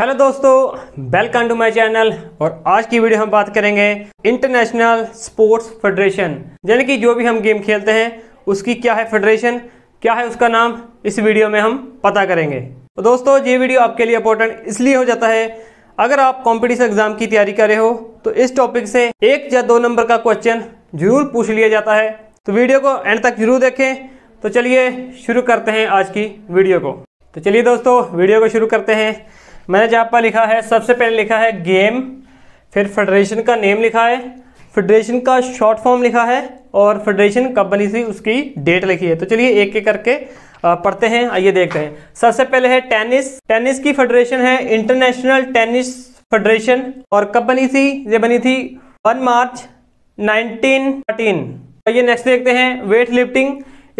hello दोस्तों welcome to my channel और आज की वीडियो हम बात करेंगे इंटरनेशनल स्पोर्ट्स फेडरेशन यानी कि जो भी हम गेम खेलते हैं उसकी क्या है फेडरेशन क्या है उसका नाम इस वीडियो में हम पता करेंगे तो दोस्तों ये वीडियो आपके लिए इंपॉर्टेंट इसलिए हो जाता है अगर आप कॉम्पिटिशन एग्जाम की तैयारी कर रहे हो तो इस टॉपिक से एक या दो नंबर का क्वेश्चन जरूर पूछ लिया जाता है तो वीडियो को एंड तक जरूर देखें तो चलिए शुरू करते हैं आज की वीडियो को तो चलिए दोस्तों वीडियो को शुरू करते हैं मैंने जहाँ पर लिखा है सबसे पहले लिखा है गेम फिर फेडरेशन का नेम लिखा है फेडरेशन का शॉर्ट फॉर्म लिखा है और फेडरेशन कब बनी थी उसकी डेट लिखी है तो चलिए एक एक करके पढ़ते हैं आइए देखते हैं सबसे पहले है टेनिस टेनिस की फेडरेशन है इंटरनेशनल टेनिस फेडरेशन और कब बनी थी ये बनी थी वन मार्च 1913 आइए नेक्स्ट देखते हैं वेट लिफ्टिंग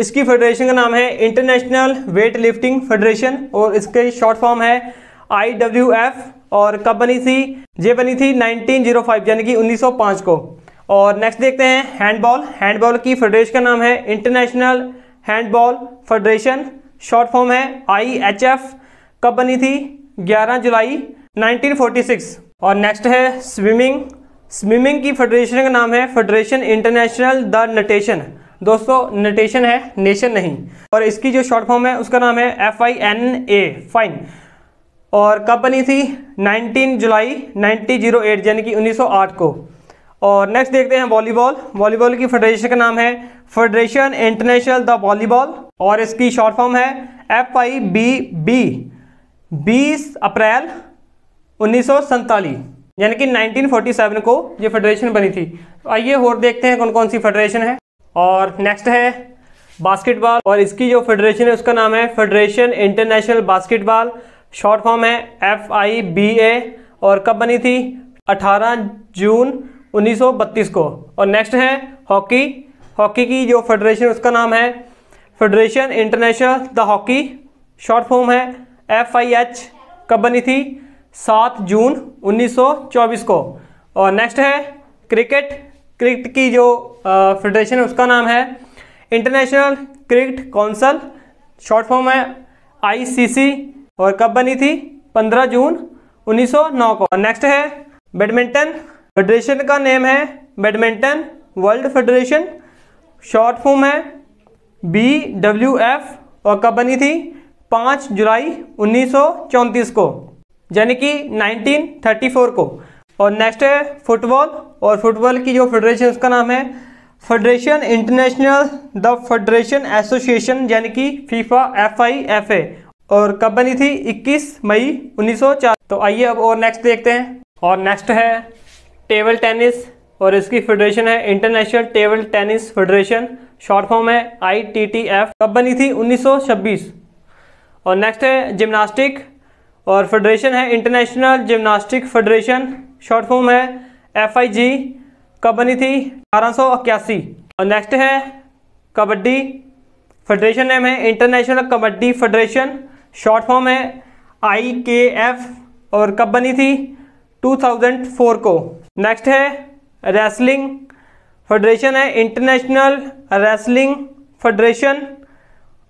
इसकी फेडरेशन का नाम है इंटरनेशनल वेट लिफ्टिंग फेडरेशन और इसके शॉर्ट फॉर्म है आई डब्ल्यू एफ और कब बनी थी ये बनी थी 1905 यानी कि 1905 को और नेक्स्ट देखते हैं हैंडबॉल हैंडबॉल की फेडरेशन का नाम है international handball federation short form है आई एच एफ कब बनी थी 11 जुलाई 1946 और नेक्स्ट है स्विमिंग स्विमिंग की फेडरेशन का नाम है फेडरेशन इंटरनेशनल द नटेशन दोस्तों नटेशन है नेशन नहीं और इसकी जो शॉर्ट फॉर्म है उसका नाम है F I N A FINA और कब बनी थी 19 जुलाई 1908 यानी कि 1908 को और नेक्स्ट देखते हैं वॉलीबॉल वॉलीबॉल की फेडरेशन का नाम है फेडरेशन इंटरनेशनल द वॉलीबॉल और इसकी शॉर्ट फॉर्म है एफ आई बी बी बीस अप्रैल उन्नीस यानी कि 1947 को ये फेडरेशन बनी थी तो आइए और देखते हैं कौन कौन सी फेडरेशन है और नेक्स्ट है बास्केटबॉल और इसकी जो फेडरेशन है उसका नाम है federation international basketball short form है एफ आई बी ए और कब बनी थी 18 जून 1932 को और नेक्स्ट है हॉकी हॉकी की जो फेडरेशन उसका नाम है federation international the hockey short form है एफ आई एच कब बनी थी 7 जून 1924 को और नेक्स्ट है क्रिकेट क्रिकेट की जो फेडरेशन है उसका नाम है international cricket council short form है आईसीसी और कब बनी थी 15 जून 1909 को नेक्स्ट है बैडमिंटन फेडरेशन का नेम है badminton world federation short form है बी डब्ल्यू एफ और कब बनी थी 5 जुलाई 1934 को यानी कि 1934 को और नेक्स्ट है फुटबॉल और फुटबॉल की जो फेडरेशन उसका नाम है federation international the federation association यानी कि FIFA F I F A और कब बनी थी 21 मई 1904 तो आइए अब और नेक्स्ट देखते हैं और नेक्स्ट है टेबल टेनिस और इसकी फेडरेशन है international table tennis federation short form है आई टी टी एफ कब बनी थी 1926 और नेक्स्ट है जिम्नास्टिक और फेडरेशन है international gymnastic federation short form है एफ आई जी कब बनी थी अठारह और नेक्स्ट है कबड्डी फेडरेशन नेम है international kabaddi federation short form है आई के एफ और कब बनी थी 2004 को नेक्स्ट है रेसलिंग फेडरेशन है इंटरनेशनल रेसलिंग फेडरेशन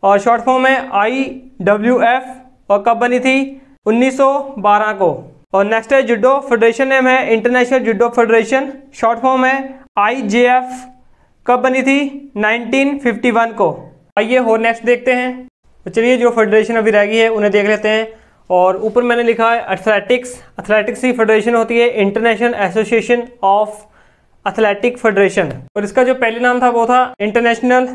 और शॉर्ट फॉर्म है आई डब्ल्यू एफ और कब बनी थी 1912 को और नेक्स्ट है जुडो फेडरेशन नेम है international judo federation short form है आई जे एफ कब बनी थी 1951 को आइए हो नेक्स्ट देखते हैं तो चलिए जो फेडरेशन अभी रह गई है उन्हें देख लेते हैं और ऊपर मैंने लिखा है एथलेटिक्स एथलेटिक्स की फेडरेशन होती है international association of athletic federation और इसका जो पहले नाम था वो था इंटरनेशनल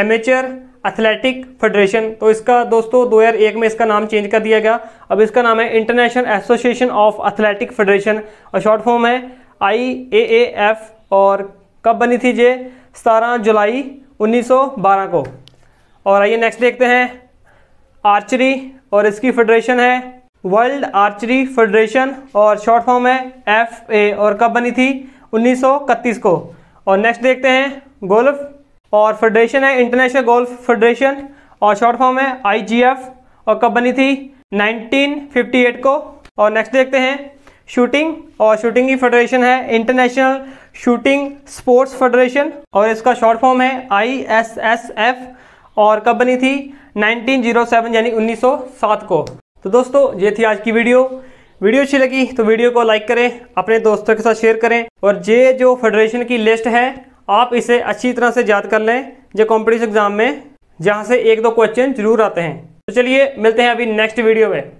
एमेचर एथलेटिक फेडरेशन तो इसका दोस्तों 2001 में इसका नाम चेंज कर दिया गया अब इसका नाम है international association of athletic federation और शॉर्ट फॉर्म है आई ए ए एफ और कब बनी थी ये सतारह जुलाई 1912 को और आइए नेक्स्ट देखते हैं आर्चरी और इसकी फेडरेशन है वर्ल्ड आर्चरी फेडरेशन और शॉर्ट फॉर्म है एफ ए और कब बनी थी 1931 को और नेक्स्ट देखते हैं गोल्फ और फेडरेशन है इंटरनेशनल गोल्फ फेडरेशन और शॉर्ट फॉर्म है आईजीएफ और कब बनी थी 1958 को और नेक्स्ट देखते हैं शूटिंग और शूटिंग की फेडरेशन है इंटरनेशनल शूटिंग स्पोर्ट्स फेडरेशन और इसका शॉर्ट फॉर्म है आई और कब बनी थी 1907 यानी 1907 को तो दोस्तों ये थी आज की वीडियो वीडियो अच्छी लगी तो वीडियो को लाइक करें अपने दोस्तों के साथ शेयर करें और ये जो फेडरेशन की लिस्ट है आप इसे अच्छी तरह से याद कर लें जो कॉम्पिटिशन एग्जाम में जहाँ से एक दो क्वेश्चन जरूर आते हैं तो चलिए मिलते हैं अभी नेक्स्ट वीडियो में